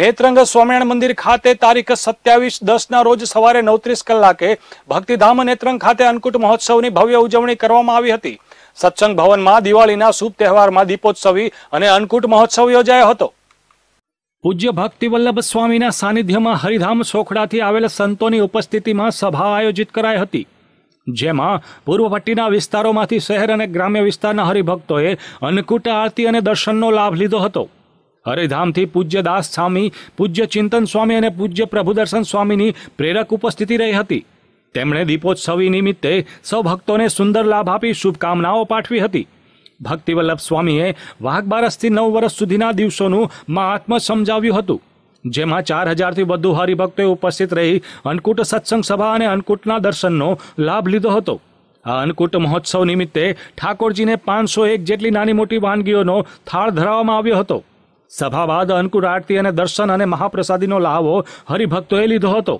નેત્રંગ સ્વામિનારાયણ મંદિર ખાતે તારીખ સત્યાવીસ દસના રોજ સવારે નવત્રીસ કલાકે ભક્તિધામ નેત્રંગ ખાતે અન્નકૂટ મહોત્સવની ભવ્ય ઉજવણી કરવામાં આવી હતી સત્સંગ ભવનમાં દિવાળીના શુભ તહેવારમાં દીપોત્સવી અને અન્નકૂટ મહોત્સવ યોજાયો હતો પૂજ્ય ભક્તિવલ્લભ સ્વામીના સાનિધ્યમાં હરિધામ સોખડાથી આવેલ સંતોની ઉપસ્થિતિમાં સભા આયોજિત કરાઈ હતી જેમાં પૂર્વ પટ્ટીના વિસ્તારોમાંથી શહેર અને ગ્રામ્ય વિસ્તારના હરિભક્તોએ અન્નકૂટ આરતી અને દર્શનનો લાભ લીધો હતો હરિધામથી પૂજ્ય દાસ સ્વામી પૂજ્ય ચિંતન સ્વામી અને પૂજ્ય પ્રભુદર્શન સ્વામીની પ્રેરક ઉપસ્થિતિ રહી હતી તેમણે દીપોત્સવી નિમિત્તે સૌ ભક્તોને સુંદર લાભ આપી શુભકામનાઓ પાઠવી હતી ભક્તિવલ્લભ સ્વામીએ વાઘબારસથી નવ વર્ષ સુધીના દિવસોનું મહાત્મ સમજાવ્યું હતું જેમાં ચાર હજારથી વધુ હરિભક્તોએ ઉપસ્થિત રહી અન્નકૂટ સત્સંગ સભા અને અન્નકૂટના દર્શનનો લાભ લીધો હતો આ અન્નકૂટ મહોત્સવ નિમિત્તે ઠાકોરજીને પાંચસો એક જેટલી નાની મોટી વાનગીઓનો થાળ ધરાવવામાં આવ્યો હતો સભા બાદ અન્નકૂટ આરતી અને દર્શન અને મહાપ્રસાદીનો લાહવો હરિભક્તોએ લીધો હતો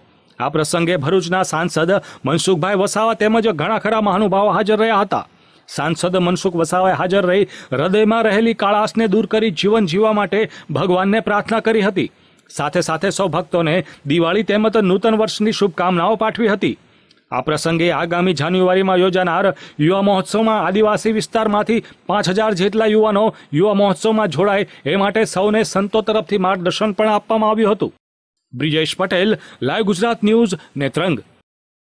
આ પ્રસંગે ભરૂચના સાંસદ મનસુખભાઈ વસાવા તેમજ ઘણા ખરા મહાનુભાવો હાજર રહ્યા હતા સાંસદ મનસુખ વસાવાએ હાજર રહી હૃદયમાં રહેલી કાળાશને દૂર કરી જીવન જીવવા માટે ભગવાનને પ્રાર્થના કરી હતી સાથે સાથે સૌ ભક્તોને દિવાળી તેમજ નૂતન વર્ષની શુભકામનાઓ પાઠવી હતી આ પ્રસંગે આગામી જાન્યુઆરીમાં યોજાનાર યુવા મહોત્સવમાં આદિવાસી વિસ્તારમાંથી પાંચ હજાર જેટલા યુવાનો યુવા મહોત્સવમાં જોડાય એ માટે સૌને સંતો તરફથી માર્ગદર્શન પણ આપવામાં આવ્યું હતું બ્રિજેશ પટેલ લાઈવ ગુજરાત ન્યૂઝ નેત્રંગ